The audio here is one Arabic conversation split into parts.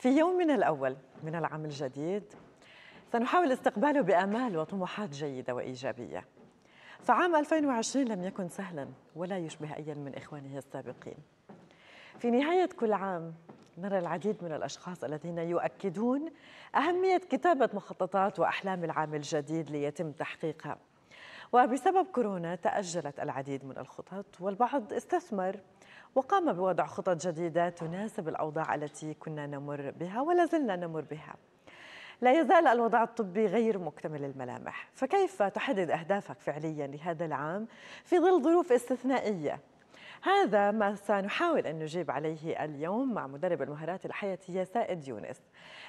في يومنا الأول من العام الجديد سنحاول استقباله بآمال وطموحات جيدة وإيجابية فعام 2020 لم يكن سهلا ولا يشبه أيا من إخوانه السابقين في نهاية كل عام نرى العديد من الأشخاص الذين يؤكدون أهمية كتابة مخططات وأحلام العام الجديد ليتم تحقيقها وبسبب كورونا تأجلت العديد من الخطط والبعض استثمر وقام بوضع خطط جديدة تناسب الأوضاع التي كنا نمر بها ولا زلنا نمر بها لا يزال الوضع الطبي غير مكتمل الملامح فكيف تحدد أهدافك فعليا لهذا العام في ظل ظروف استثنائية هذا ما سنحاول أن نجيب عليه اليوم مع مدرب المهارات الحياتية سائد يونس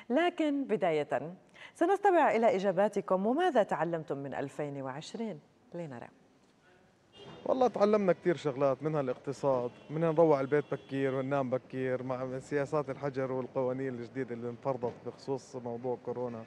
لكن بداية سنستمع إلى إجاباتكم وماذا تعلمتم من 2020 لنرى والله تعلمنا كثير شغلات منها الاقتصاد منها نروح البيت بكير وننام بكير مع سياسات الحجر والقوانين الجديدة اللي انفرضت بخصوص موضوع كورونا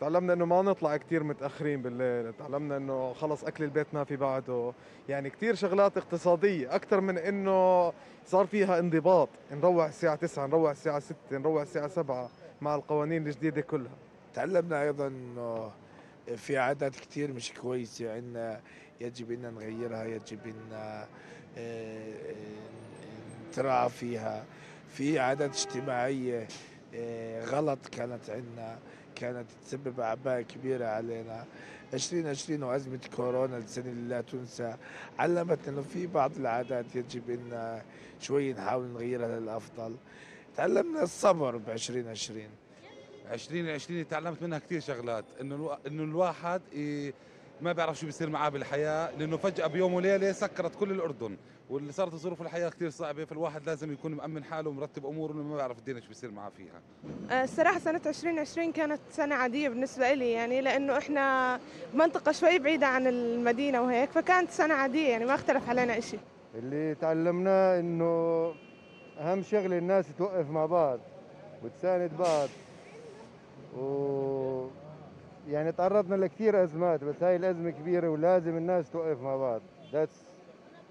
تعلمنا انه ما نطلع كثير متاخرين بالليل تعلمنا انه خلص اكل البيت ما في بعده يعني كثير شغلات اقتصاديه اكثر من انه صار فيها انضباط نروح الساعه 9 نروح الساعه 6 نروح الساعه 7 مع القوانين الجديده كلها تعلمنا ايضا انه في عادات كثير مش كويسه عندنا يجب أن نغيرها يجب أن آه، آه، آه، نترعى فيها في عادات اجتماعية غلط كانت عندنا كانت تسبب أعباء كبيرة علينا 2020 وأزمة كورونا السنة اللي لا تنسى علمتنا أنه في بعض العادات يجب أن شوي نحاول نغيرها للأفضل تعلمنا الصبر ب 2020 2020 تعلمت منها كثير شغلات انه انه الواحد ما بيعرف شو بيصير معاه بالحياه لانه فجاه بيوم وليله سكرت كل الاردن واللي صارت ظروف الحياه كثير صعبه فالواحد لازم يكون مامن حاله ومرتب اموره انه ما بيعرف الدنيا شو بيصير معاه فيها أه، الصراحه سنه 2020 كانت سنه عاديه بالنسبه لي يعني لانه احنا منطقه شوي بعيده عن المدينه وهيك فكانت سنه عاديه يعني ما اختلف علينا شيء اللي تعلمناه انه اهم شغله الناس توقف مع بعض وتساند بعض و يعني تعرضنا لكثير ازمات بس هاي الازمه كبيره ولازم الناس توقف مع بعض ذاتس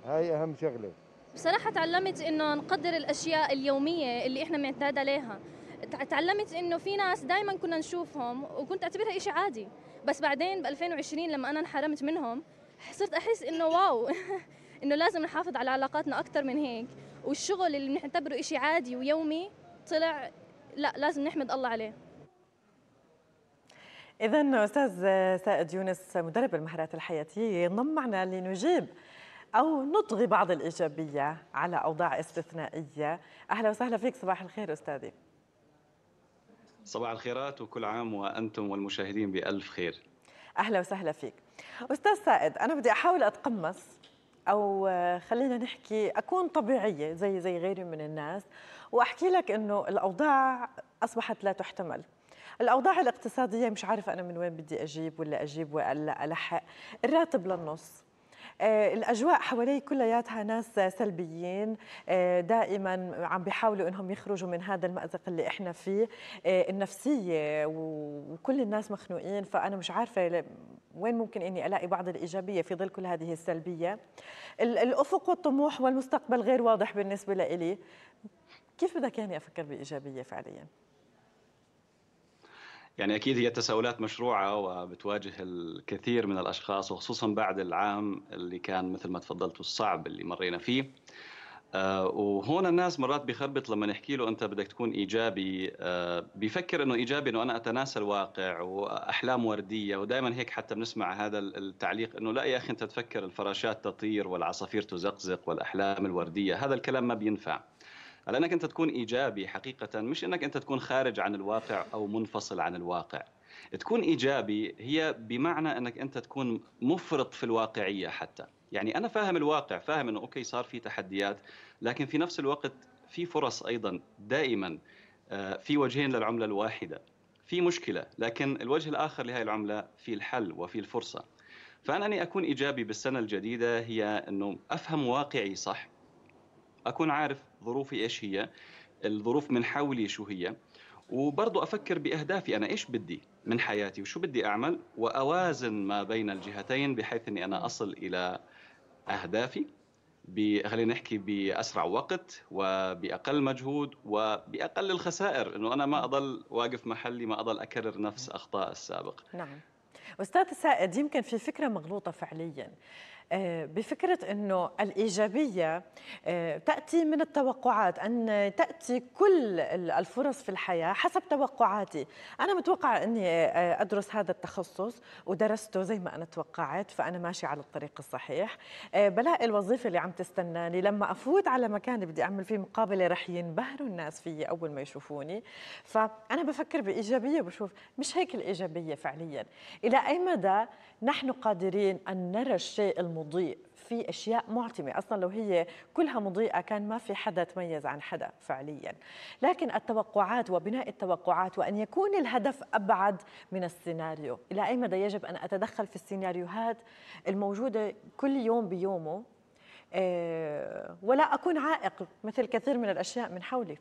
هاي اهم شغله بصراحه تعلمت انه نقدر الاشياء اليوميه اللي احنا معتاد عليها تعلمت انه في ناس دائما كنا نشوفهم وكنت اعتبرها شيء عادي بس بعدين ب 2020 لما انا انحرمت منهم صرت احس انه واو انه لازم نحافظ على علاقاتنا اكثر من هيك والشغل اللي بنعتبره شيء عادي ويومي طلع لا لازم نحمد الله عليه إذا أستاذ سائد يونس مدرب المهارات الحياتية معنا لنجيب أو نطغي بعض الإيجابية على أوضاع استثنائية أهلا وسهلا فيك صباح الخير أستاذي صباح الخيرات وكل عام وأنتم والمشاهدين بألف خير أهلا وسهلا فيك أستاذ سائد أنا بدي أحاول أتقمص او خلينا نحكي اكون طبيعيه زي زي غيري من الناس واحكي لك انه الاوضاع اصبحت لا تحتمل الاوضاع الاقتصاديه مش عارف انا من وين بدي اجيب ولا اجيب ولا الحق الراتب للنص آه، الاجواء حوالي كلياتها ناس سلبيين آه، دائما عم بيحاولوا انهم يخرجوا من هذا المازق اللي احنا فيه آه، النفسيه وكل الناس مخنوقين فانا مش عارفه وين ممكن اني الاقي بعض الايجابيه في ظل كل هذه السلبيه الافق والطموح والمستقبل غير واضح بالنسبه لي كيف بدك يعني افكر بايجابيه فعليا يعني اكيد هي تساؤلات مشروعه وبتواجه الكثير من الاشخاص وخصوصا بعد العام اللي كان مثل ما تفضلتوا الصعب اللي مرينا فيه آه، وهون الناس مرات بيخربط لما نحكي له انت بدك تكون ايجابي آه، بيفكر انه ايجابي انه انا اتناسى الواقع واحلام ورديه ودائما هيك حتى بنسمع هذا التعليق انه لا يا اخي انت تفكر الفراشات تطير والعصافير تزقزق والاحلام الورديه هذا الكلام ما بينفع على انك انت تكون ايجابي حقيقه مش انك انت تكون خارج عن الواقع او منفصل عن الواقع تكون ايجابي هي بمعنى انك انت تكون مفرط في الواقعيه حتى يعني انا فاهم الواقع فاهم انه اوكي صار في تحديات لكن في نفس الوقت في فرص ايضا دائما آه، في وجهين للعمله الواحده في مشكله لكن الوجه الاخر لهذه العمله في الحل وفي الفرصه فانني اكون ايجابي بالسنه الجديده هي انه افهم واقعي صح اكون عارف ظروفي ايش هي الظروف من حولي شو هي وبرضه افكر باهدافي انا ايش بدي من حياتي وشو بدي اعمل واوازن ما بين الجهتين بحيث اني انا اصل الى اهدافي خلينا نحكي باسرع وقت وباقل مجهود وباقل الخسائر انه انا ما اضل واقف محلي ما اضل اكرر نفس اخطاء السابق نعم استاذ سائد يمكن في فكره مغلوطه فعليا آه، بفكرة أنه الإيجابية آه، تأتي من التوقعات أن تأتي كل الفرص في الحياة حسب توقعاتي أنا متوقعة أني آه، أدرس هذا التخصص ودرسته زي ما أنا توقعت فأنا ماشي على الطريق الصحيح بلاقي الوظيفة اللي عم تستناني لما أفوت على مكان بدي أعمل فيه مقابلة رح ينبهروا الناس فيي أول ما يشوفوني فأنا بفكر بإيجابية بشوف مش هيك الإيجابية فعليا إلى أي مدى نحن قادرين أن نرى الشيء المضيء في اشياء معتمه اصلا لو هي كلها مضيئه كان ما في حدا تميز عن حدا فعليا لكن التوقعات وبناء التوقعات وان يكون الهدف ابعد من السيناريو الى اي مدى يجب ان اتدخل في السيناريوهات الموجوده كل يوم بيومه آه، ولا اكون عائق مثل كثير من الاشياء من حولي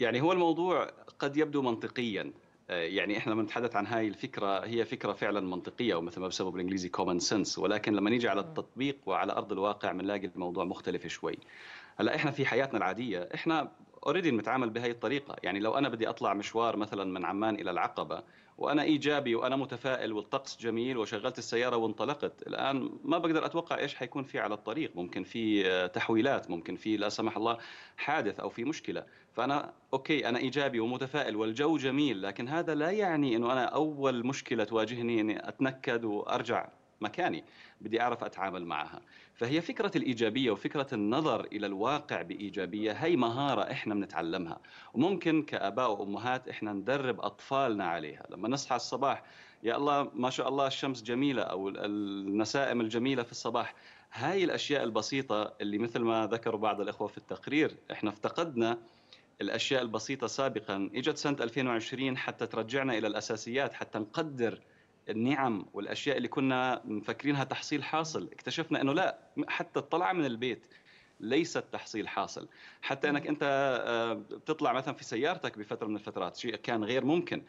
يعني هو الموضوع قد يبدو منطقيا آه، يعني احنا لما نتحدث عن هاي الفكره هي فكره فعلا منطقيه ومثل ما بسموا بالانجليزي كومن سنس ولكن لما نيجي على نعم. التطبيق وعلى ارض الواقع بنلاقي الموضوع مختلف شوي هلا احنا في حياتنا العاديه احنا اوريدي بنتعامل بهي الطريقه يعني لو انا بدي اطلع مشوار مثلا من عمان الى العقبه وانا ايجابي وانا متفائل والطقس جميل وشغلت السياره وانطلقت الان ما بقدر اتوقع ايش حيكون في على الطريق ممكن في آه، تحويلات ممكن في لا سمح الله حادث او في مشكله فانا اوكي انا ايجابي ومتفائل والجو جميل لكن هذا لا يعني انه انا اول مشكله تواجهني اني اتنكد وارجع مكاني بدي أعرف أتعامل معها فهي فكرة الإيجابية وفكرة النظر إلى الواقع بإيجابية هي مهارة إحنا بنتعلمها وممكن كأباء وأمهات إحنا ندرب أطفالنا عليها لما نصحى الصباح يا الله ما شاء الله الشمس جميلة أو النسائم الجميلة في الصباح هاي الأشياء البسيطة اللي مثل ما ذكروا بعض الإخوة في التقرير إحنا افتقدنا الأشياء البسيطة سابقا إجت سنة 2020 حتى ترجعنا إلى الأساسيات حتى نقدر النعم والاشياء اللي كنا مفكرينها تحصيل حاصل اكتشفنا انه لا حتى الطلعه من البيت ليست تحصيل حاصل حتى انك انت آه، بتطلع مثلا في سيارتك بفتره من الفترات شيء كان غير ممكن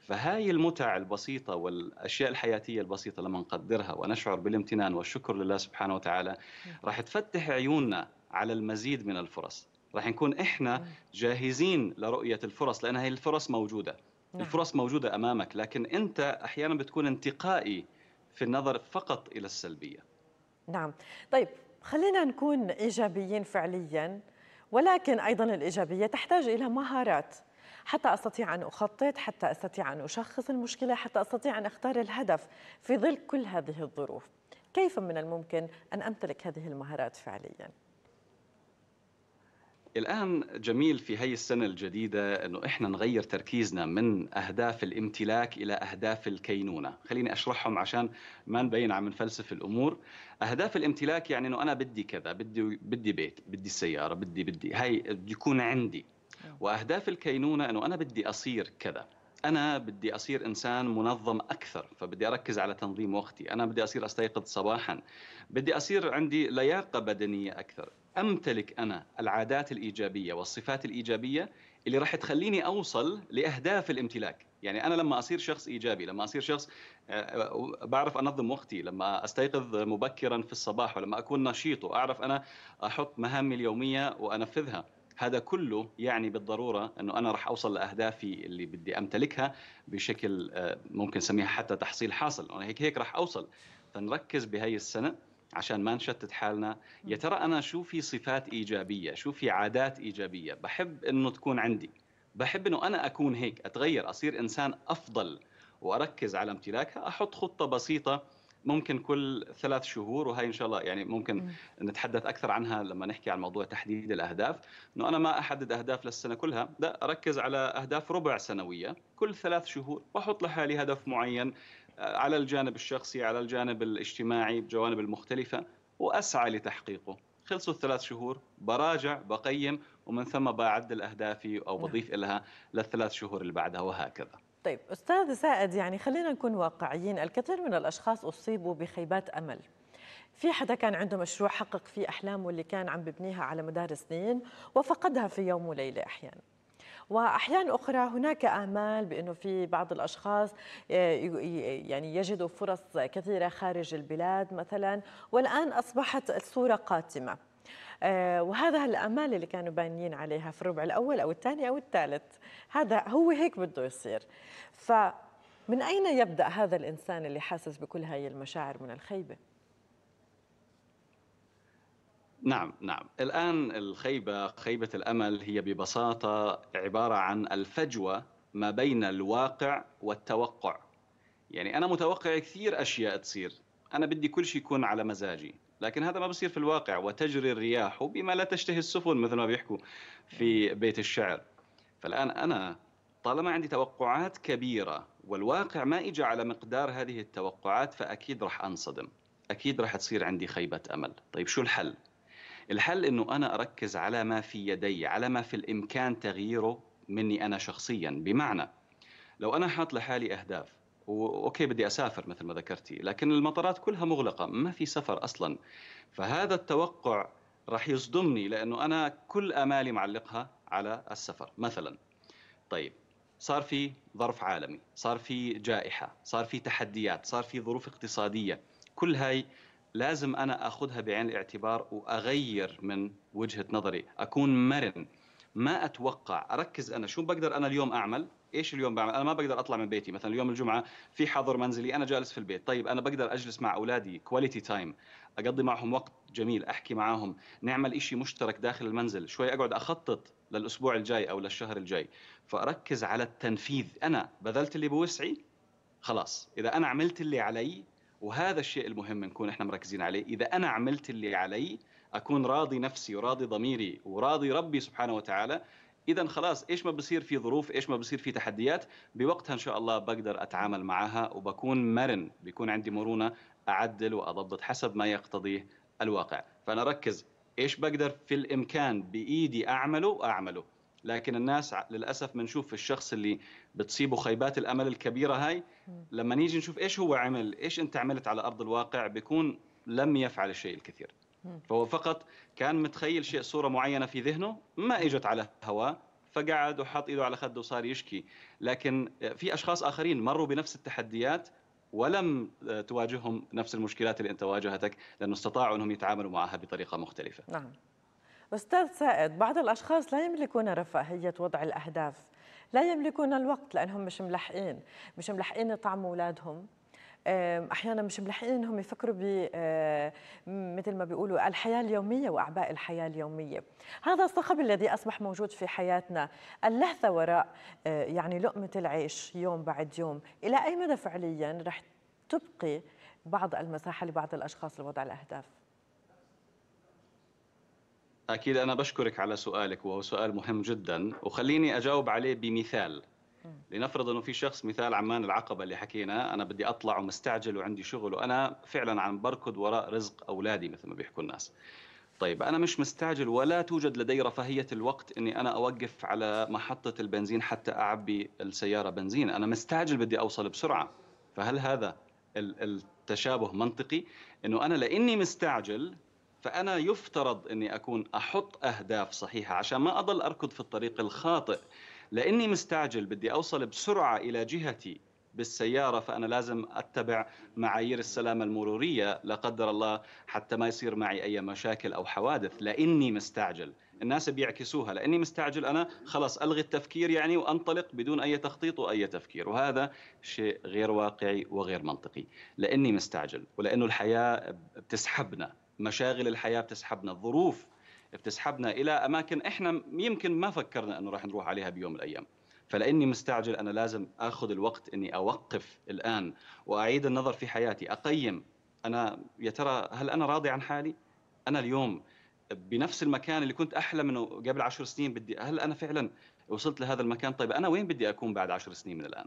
فهاي المتع البسيطة والأشياء الحياتية البسيطة لما نقدرها ونشعر بالامتنان والشكر لله سبحانه وتعالى راح تفتح عيوننا على المزيد من الفرص راح نكون إحنا جاهزين لرؤية الفرص لأن هي الفرص موجودة نعم. الفرص موجوده امامك لكن انت احيانا بتكون انتقائي في النظر فقط الى السلبيه نعم طيب خلينا نكون ايجابيين فعليا ولكن ايضا الايجابيه تحتاج الى مهارات حتى استطيع ان اخطط حتى استطيع ان اشخص المشكله حتى استطيع ان اختار الهدف في ظل كل هذه الظروف كيف من الممكن ان امتلك هذه المهارات فعليا الآن جميل في هي السنة الجديدة أنه إحنا نغير تركيزنا من أهداف الامتلاك إلى أهداف الكينونة خليني أشرحهم عشان ما نبين عم نفلسف الأمور أهداف الامتلاك يعني أنه أنا بدي كذا بدي, بدي بيت بدي سيارة بدي بدي هاي بده يكون عندي نعم. وأهداف الكينونة أنه أنا بدي أصير كذا أنا بدي أصير إنسان منظم أكثر فبدي أركز على تنظيم وقتي أنا بدي أصير أستيقظ صباحا بدي أصير عندي لياقة بدنية أكثر امتلك انا العادات الايجابيه والصفات الايجابيه اللي راح تخليني اوصل لاهداف الامتلاك يعني انا لما اصير شخص ايجابي لما اصير شخص آه، بعرف انظم وقتي لما استيقظ مبكرا في الصباح ولما اكون نشيط واعرف انا احط مهامي اليوميه وانفذها هذا كله يعني بالضروره انه انا راح اوصل لاهدافي اللي بدي امتلكها بشكل آه، ممكن نسميها حتى تحصيل حاصل انا يعني هيك هيك راح اوصل فنركز بهي السنه عشان ما نشتت حالنا يا ترى انا شو في صفات ايجابيه شو في عادات ايجابيه بحب انه تكون عندي بحب انه انا اكون هيك اتغير اصير انسان افضل واركز على امتلاكها احط خطه بسيطه ممكن كل ثلاث شهور وهي ان شاء الله يعني ممكن م. نتحدث اكثر عنها لما نحكي عن موضوع تحديد الاهداف انه انا ما احدد اهداف للسنه كلها لا اركز على اهداف ربع سنويه كل ثلاث شهور واحط لحالي هدف معين على الجانب الشخصي على الجانب الاجتماعي بجوانب المختلفة وأسعى لتحقيقه خلصوا الثلاث شهور براجع بقيم ومن ثم بعدل أهدافي أو بضيف لها للثلاث شهور اللي بعدها وهكذا طيب أستاذ سائد يعني خلينا نكون واقعيين الكثير من الأشخاص أصيبوا بخيبات أمل في حدا كان عنده مشروع حقق فيه أحلامه اللي كان عم ببنيها على مدار سنين وفقدها في يوم وليلة أحيانا واحيانا اخرى هناك امال بانه في بعض الاشخاص آه، يعني يجدوا فرص كثيره خارج البلاد مثلا والان اصبحت الصوره قاتمه آه، وهذا الامال اللي كانوا بانيين عليها في الربع الاول او الثاني او الثالث هذا هو هيك بده يصير ف من أين يبدأ هذا الإنسان اللي حاسس بكل هاي المشاعر من الخيبة؟ نعم نعم الآن الخيبة خيبة الأمل هي ببساطة عبارة عن الفجوة ما بين الواقع والتوقع يعني أنا متوقع كثير أشياء تصير أنا بدي كل شيء يكون على مزاجي لكن هذا ما بصير في الواقع وتجري الرياح بما لا تشتهي السفن مثل ما بيحكوا في بيت الشعر فالآن أنا طالما عندي توقعات كبيرة والواقع ما إجى على مقدار هذه التوقعات فأكيد رح أنصدم أكيد رح تصير عندي خيبة أمل طيب شو الحل؟ الحل انه انا اركز على ما في يدي على ما في الامكان تغييره مني انا شخصيا بمعنى لو انا حاط لحالي اهداف اوكي بدي اسافر مثل ما ذكرتي لكن المطارات كلها مغلقه ما في سفر اصلا فهذا التوقع راح يصدمني لانه انا كل امالي معلقها على السفر مثلا طيب صار في ظرف عالمي صار في جائحه صار في تحديات صار في ظروف اقتصاديه كل هاي لازم انا اخذها بعين الاعتبار واغير من وجهه نظري اكون مرن ما اتوقع اركز انا شو بقدر انا اليوم اعمل ايش اليوم بعمل انا ما بقدر اطلع من بيتي مثلا اليوم الجمعه في حظر منزلي انا جالس في البيت طيب انا بقدر اجلس مع اولادي كواليتي تايم اقضي معهم وقت جميل احكي معاهم نعمل إشي مشترك داخل المنزل شوي اقعد اخطط للاسبوع الجاي او للشهر الجاي فاركز على التنفيذ انا بذلت اللي بوسعي خلاص اذا انا عملت اللي علي وهذا الشيء المهم نكون احنا مركزين عليه اذا انا عملت اللي علي اكون راضي نفسي وراضي ضميري وراضي ربي سبحانه وتعالى اذا خلاص ايش ما بصير في ظروف ايش ما بصير في تحديات بوقتها ان شاء الله بقدر اتعامل معها وبكون مرن بيكون عندي مرونه اعدل واضبط حسب ما يقتضيه الواقع فانا اركز ايش بقدر في الامكان بايدي اعمله اعمله لكن الناس للاسف بنشوف الشخص اللي بتصيبه خيبات الامل الكبيره هاي لما نيجي نشوف ايش هو عمل ايش انت عملت على ارض الواقع بيكون لم يفعل الشيء الكثير فهو فقط كان متخيل شيء صوره معينه في ذهنه ما اجت على هواه فقعد وحط ايده على خده وصار يشكي لكن في اشخاص اخرين مروا بنفس التحديات ولم آه، تواجههم نفس المشكلات اللي انت واجهتك لانه استطاعوا انهم يتعاملوا معها بطريقه مختلفه نعم أستاذ سائد بعض الأشخاص لا يملكون رفاهية وضع الأهداف لا يملكون الوقت لأنهم مش ملحقين مش ملحقين يطعموا أولادهم احيانا مش ملحقين أنهم يفكروا ب آه، مثل ما بيقولوا الحياه اليوميه واعباء الحياه اليوميه هذا الصخب الذي اصبح موجود في حياتنا اللهثة وراء آه، يعني لقمه العيش يوم بعد يوم الى اي مدى فعليا رح تبقي بعض المساحه لبعض الاشخاص لوضع الاهداف أكيد أنا بشكرك على سؤالك وهو سؤال مهم جدا وخليني أجاوب عليه بمثال لنفرض أنه في شخص مثال عمان العقبة اللي حكينا أنا بدي أطلع ومستعجل وعندي شغل وأنا فعلا عم بركض وراء رزق أولادي مثل ما بيحكوا الناس طيب أنا مش مستعجل ولا توجد لدي رفاهية الوقت إني أنا أوقف على محطة البنزين حتى أعبي السيارة بنزين أنا مستعجل بدي أوصل بسرعة فهل هذا التشابه منطقي إنه أنا لأني مستعجل فأنا يفترض أني أكون أحط أهداف صحيحة عشان ما أضل أركض في الطريق الخاطئ لأني مستعجل بدي أوصل بسرعة إلى جهتي بالسيارة فأنا لازم أتبع معايير السلامة المرورية لا قدر الله حتى ما يصير معي أي مشاكل أو حوادث لأني مستعجل الناس بيعكسوها لأني مستعجل أنا خلاص ألغي التفكير يعني وأنطلق بدون أي تخطيط وأي تفكير وهذا شيء غير واقعي وغير منطقي لأني مستعجل ولأنه الحياة بتسحبنا مشاغل الحياه بتسحبنا الظروف بتسحبنا الى اماكن احنا يمكن ما فكرنا انه راح نروح عليها بيوم من الايام فلاني مستعجل انا لازم اخذ الوقت اني اوقف الان واعيد النظر في حياتي اقيم انا يا ترى هل انا راضي عن حالي انا اليوم بنفس المكان اللي كنت احلم منه قبل عشر سنين بدي هل انا فعلا وصلت لهذا المكان طيب انا وين بدي اكون بعد عشر سنين من الان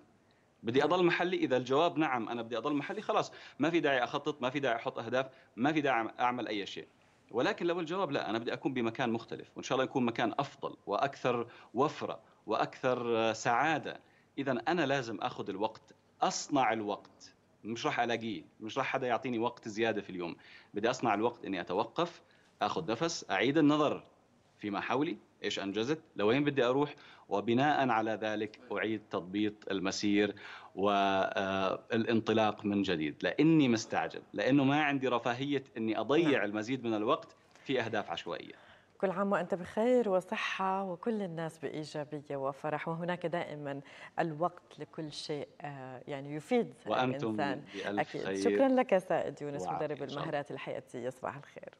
بدي اضل محلي اذا الجواب نعم انا بدي اضل محلي خلاص ما في داعي اخطط ما في داعي احط اهداف ما في داعي اعمل اي شيء ولكن لو الجواب لا انا بدي اكون بمكان مختلف وان شاء الله يكون مكان افضل واكثر وفره واكثر آه، سعاده اذا انا لازم اخذ الوقت اصنع الوقت مش راح الاقيه مش راح حدا يعطيني وقت زياده في اليوم بدي اصنع الوقت اني اتوقف اخذ نفس اعيد النظر فيما حولي ايش انجزت لوين بدي اروح وبناء على ذلك اعيد تضبيط المسير والانطلاق آه، من جديد لاني مستعجل لانه ما عندي رفاهيه اني اضيع نعم. المزيد من الوقت في اهداف عشوائيه كل عام وأنت بخير وصحة وكل الناس بإيجابية وفرح وهناك دائما الوقت لكل شيء آه، يعني يفيد وأنتم الإنسان بألف أكيد خير. شكرا لك سائد يونس مدرب المهارات الحياتية صباح الخير